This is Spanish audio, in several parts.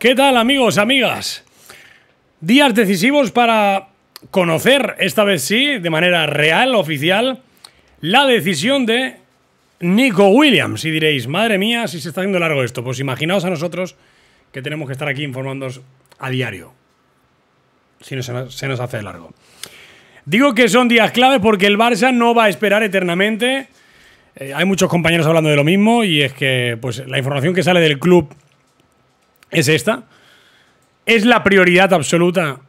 ¿Qué tal amigos, amigas? Días decisivos para conocer, esta vez sí, de manera real, oficial, la decisión de Nico Williams. Y diréis, madre mía, si se está haciendo largo esto, pues imaginaos a nosotros que tenemos que estar aquí informándonos a diario. Si no, se nos, hace largo. Digo que son días clave porque el Barça no va a esperar eternamente. Eh, hay muchos compañeros hablando de lo mismo y es que pues, la información que sale del club es esta. Es la prioridad absoluta.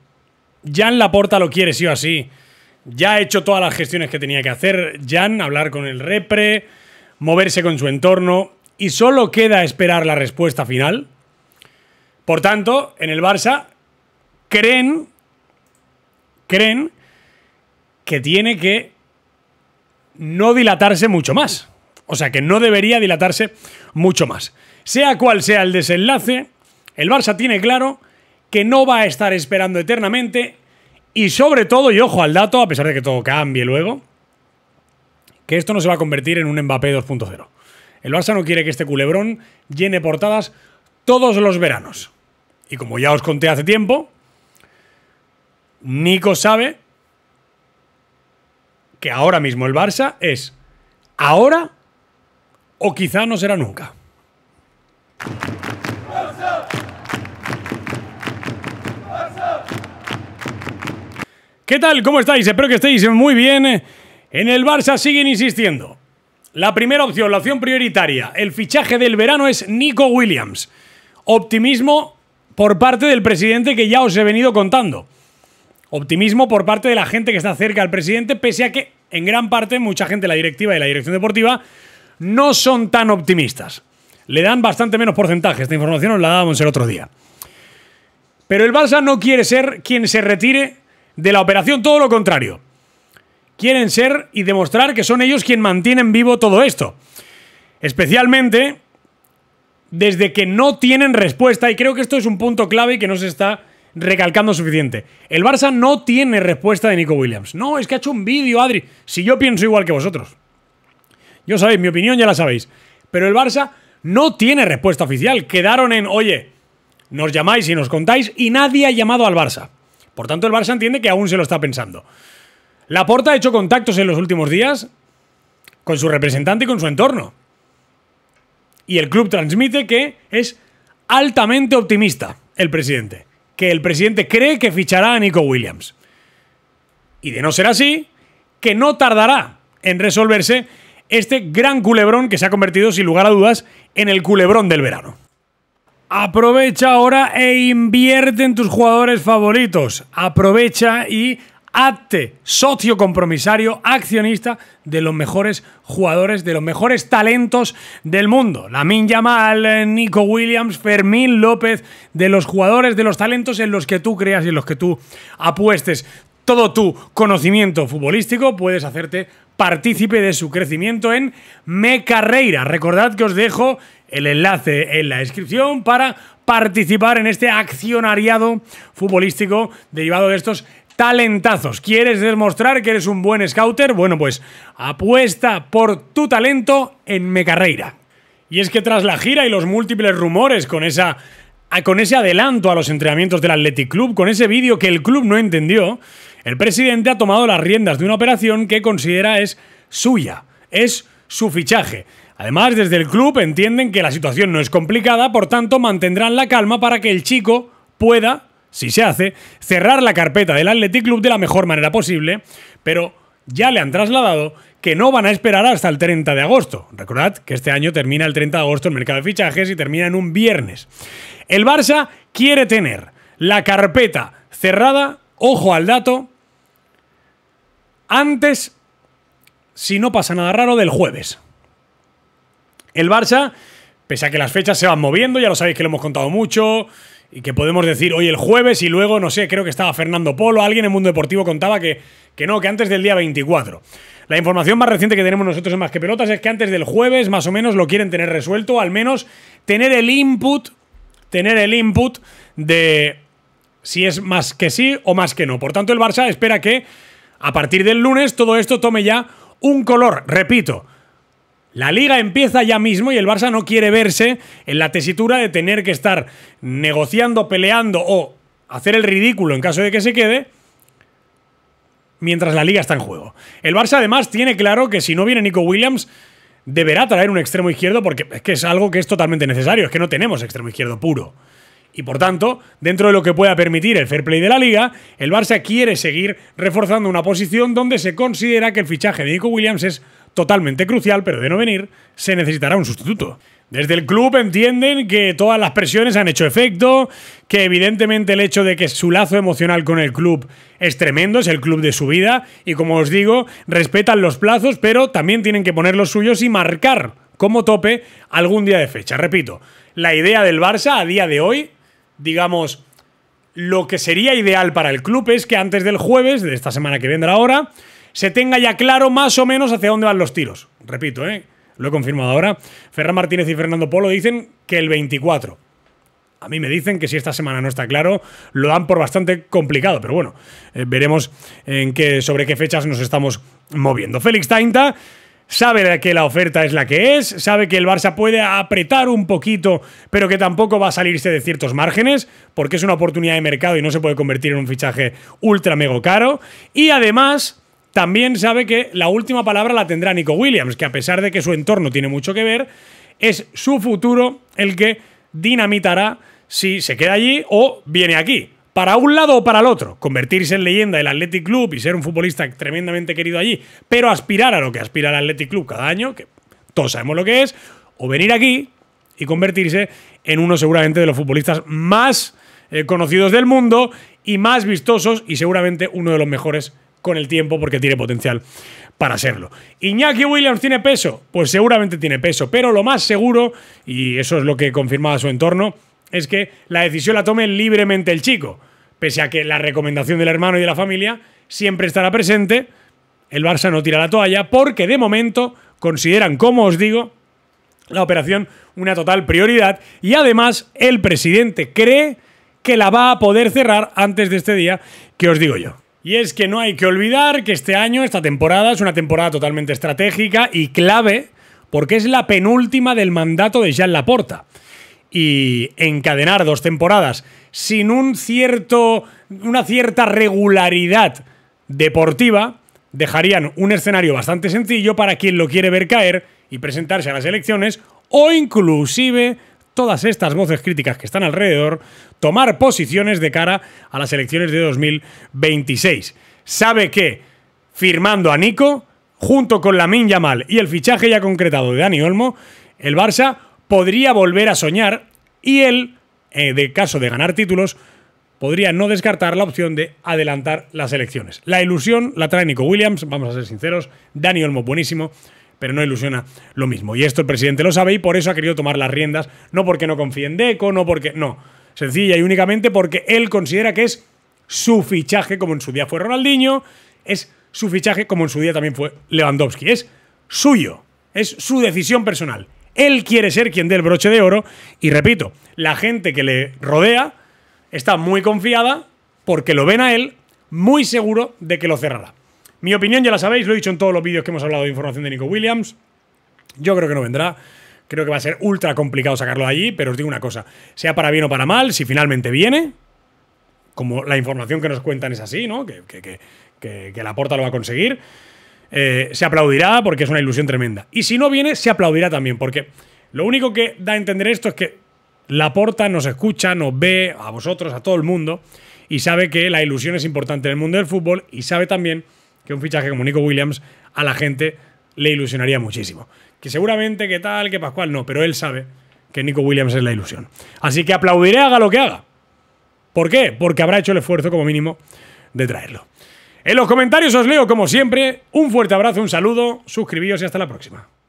Jan Laporta lo quiere sí o así. Ya ha hecho todas las gestiones que tenía que hacer. Jan, hablar con el repre, moverse con su entorno. Y solo queda esperar la respuesta final. Por tanto, en el Barça creen, creen que tiene que no dilatarse mucho más. O sea, que no debería dilatarse mucho más. Sea cual sea el desenlace, el Barça tiene claro que no va a estar esperando eternamente y sobre todo, y ojo al dato, a pesar de que todo cambie luego, que esto no se va a convertir en un Mbappé 2.0. El Barça no quiere que este culebrón llene portadas todos los veranos. Y como ya os conté hace tiempo, Nico sabe que ahora mismo el Barça es ahora o quizá no será nunca. ¿Qué tal? ¿Cómo estáis? Espero que estéis muy bien. En el Barça siguen insistiendo. La primera opción, la opción prioritaria, el fichaje del verano es Nico Williams. Optimismo por parte del presidente que ya os he venido contando. Optimismo por parte de la gente que está cerca al presidente, pese a que en gran parte mucha gente de la directiva y la dirección deportiva no son tan optimistas. Le dan bastante menos porcentaje. Esta información os la dábamos el otro día. Pero el Barça no quiere ser quien se retire de la operación todo lo contrario. Quieren ser y demostrar que son ellos quien mantienen vivo todo esto. Especialmente desde que no tienen respuesta, y creo que esto es un punto clave y que no se está recalcando suficiente. El Barça no tiene respuesta de Nico Williams. No, es que ha hecho un vídeo, Adri. Si yo pienso igual que vosotros. Yo sabéis, mi opinión ya la sabéis. Pero el Barça no tiene respuesta oficial. Quedaron en, oye, nos llamáis y nos contáis y nadie ha llamado al Barça. Por tanto, el Barça entiende que aún se lo está pensando. Laporta ha hecho contactos en los últimos días con su representante y con su entorno. Y el club transmite que es altamente optimista el presidente, que el presidente cree que fichará a Nico Williams. Y de no ser así, que no tardará en resolverse este gran culebrón que se ha convertido, sin lugar a dudas, en el culebrón del verano. Aprovecha ahora e invierte en tus jugadores favoritos. Aprovecha y hazte socio compromisario, accionista de los mejores jugadores, de los mejores talentos del mundo. Lamin Yamal, Nico Williams, Fermín López, de los jugadores, de los talentos en los que tú creas y en los que tú apuestes. Todo tu conocimiento futbolístico puedes hacerte partícipe de su crecimiento en Me Recordad que os dejo el enlace en la descripción para participar en este accionariado futbolístico derivado de estos talentazos. ¿Quieres demostrar que eres un buen scouter? Bueno, pues apuesta por tu talento en Mecarreira. Y es que tras la gira y los múltiples rumores con esa con ese adelanto a los entrenamientos del Athletic Club, con ese vídeo que el club no entendió, el presidente ha tomado las riendas de una operación que considera es suya, es su fichaje. Además, desde el club entienden que la situación no es complicada, por tanto mantendrán la calma para que el chico pueda, si se hace, cerrar la carpeta del Athletic Club de la mejor manera posible, pero ya le han trasladado que no van a esperar hasta el 30 de agosto. Recordad que este año termina el 30 de agosto el mercado de fichajes y termina en un viernes. El Barça quiere tener la carpeta cerrada ojo al dato, antes, si no pasa nada raro, del jueves. El Barça, pese a que las fechas se van moviendo, ya lo sabéis que lo hemos contado mucho, y que podemos decir hoy el jueves y luego, no sé, creo que estaba Fernando Polo, alguien en Mundo Deportivo contaba que, que no, que antes del día 24. La información más reciente que tenemos nosotros en Más que Pelotas es que antes del jueves más o menos lo quieren tener resuelto, al menos tener el input, tener el input de si es más que sí o más que no. Por tanto, el Barça espera que a partir del lunes todo esto tome ya un color. Repito, la liga empieza ya mismo y el Barça no quiere verse en la tesitura de tener que estar negociando, peleando o hacer el ridículo en caso de que se quede mientras la liga está en juego. El Barça además tiene claro que si no viene Nico Williams deberá traer un extremo izquierdo porque es algo que es totalmente necesario, es que no tenemos extremo izquierdo puro y por tanto, dentro de lo que pueda permitir el fair play de la liga, el Barça quiere seguir reforzando una posición donde se considera que el fichaje de Nico Williams es totalmente crucial, pero de no venir se necesitará un sustituto. Desde el club entienden que todas las presiones han hecho efecto, que evidentemente el hecho de que su lazo emocional con el club es tremendo, es el club de su vida, y como os digo, respetan los plazos, pero también tienen que poner los suyos y marcar como tope algún día de fecha. Repito, la idea del Barça a día de hoy digamos, lo que sería ideal para el club es que antes del jueves, de esta semana que vendrá ahora, se tenga ya claro más o menos hacia dónde van los tiros. Repito, ¿eh? lo he confirmado ahora. Ferran Martínez y Fernando Polo dicen que el 24. A mí me dicen que si esta semana no está claro, lo dan por bastante complicado, pero bueno, eh, veremos en qué, sobre qué fechas nos estamos moviendo. Félix Tainta sabe que la oferta es la que es, sabe que el Barça puede apretar un poquito, pero que tampoco va a salirse de ciertos márgenes, porque es una oportunidad de mercado y no se puede convertir en un fichaje ultra mega caro. Y además, también sabe que la última palabra la tendrá Nico Williams, que a pesar de que su entorno tiene mucho que ver, es su futuro el que dinamitará si se queda allí o viene aquí para un lado o para el otro, convertirse en leyenda del Athletic Club y ser un futbolista tremendamente querido allí, pero aspirar a lo que aspira el Athletic Club cada año, que todos sabemos lo que es, o venir aquí y convertirse en uno seguramente de los futbolistas más eh, conocidos del mundo y más vistosos y seguramente uno de los mejores con el tiempo porque tiene potencial para serlo. Iñaki Williams tiene peso, pues seguramente tiene peso, pero lo más seguro, y eso es lo que confirmaba su entorno, es que la decisión la tome libremente el chico. Pese a que la recomendación del hermano y de la familia siempre estará presente, el Barça no tira la toalla porque de momento consideran, como os digo, la operación una total prioridad y además el presidente cree que la va a poder cerrar antes de este día que os digo yo. Y es que no hay que olvidar que este año, esta temporada, es una temporada totalmente estratégica y clave porque es la penúltima del mandato de Jean Laporta y encadenar dos temporadas sin un cierto, una cierta regularidad deportiva, dejarían un escenario bastante sencillo para quien lo quiere ver caer y presentarse a las elecciones o inclusive todas estas voces críticas que están alrededor tomar posiciones de cara a las elecciones de 2026. Sabe que firmando a Nico, junto con la min Yamal y el fichaje ya concretado de Dani Olmo, el Barça podría volver a soñar y él, en eh, caso de ganar títulos, podría no descartar la opción de adelantar las elecciones. La ilusión la trae Nico Williams, vamos a ser sinceros, Dani Olmo buenísimo, pero no ilusiona lo mismo. Y esto el presidente lo sabe y por eso ha querido tomar las riendas, no porque no confíe en Deco, no porque... No, sencilla y únicamente porque él considera que es su fichaje, como en su día fue Ronaldinho, es su fichaje como en su día también fue Lewandowski, es suyo, es su decisión personal. Él quiere ser quien dé el broche de oro. Y repito, la gente que le rodea está muy confiada porque lo ven a él muy seguro de que lo cerrará. Mi opinión ya la sabéis, lo he dicho en todos los vídeos que hemos hablado de información de Nico Williams. Yo creo que no vendrá. Creo que va a ser ultra complicado sacarlo de allí, pero os digo una cosa, sea para bien o para mal, si finalmente viene, como la información que nos cuentan es así, ¿no? Que, que la porta lo va a conseguir. Eh, se aplaudirá porque es una ilusión tremenda. Y si no viene, se aplaudirá también, porque lo único que da a entender esto es que la porta nos escucha, nos ve, a vosotros, a todo el mundo, y sabe que la ilusión es importante en el mundo del fútbol y sabe también que un fichaje como Nico Williams a la gente le ilusionaría muchísimo. Que seguramente que tal, que Pascual no, pero él sabe que Nico Williams es la ilusión. Así que aplaudiré, haga lo que haga. ¿Por qué? Porque habrá hecho el esfuerzo como mínimo de traerlo. En los comentarios os leo como siempre. Un fuerte abrazo, un saludo, suscribíos y hasta la próxima.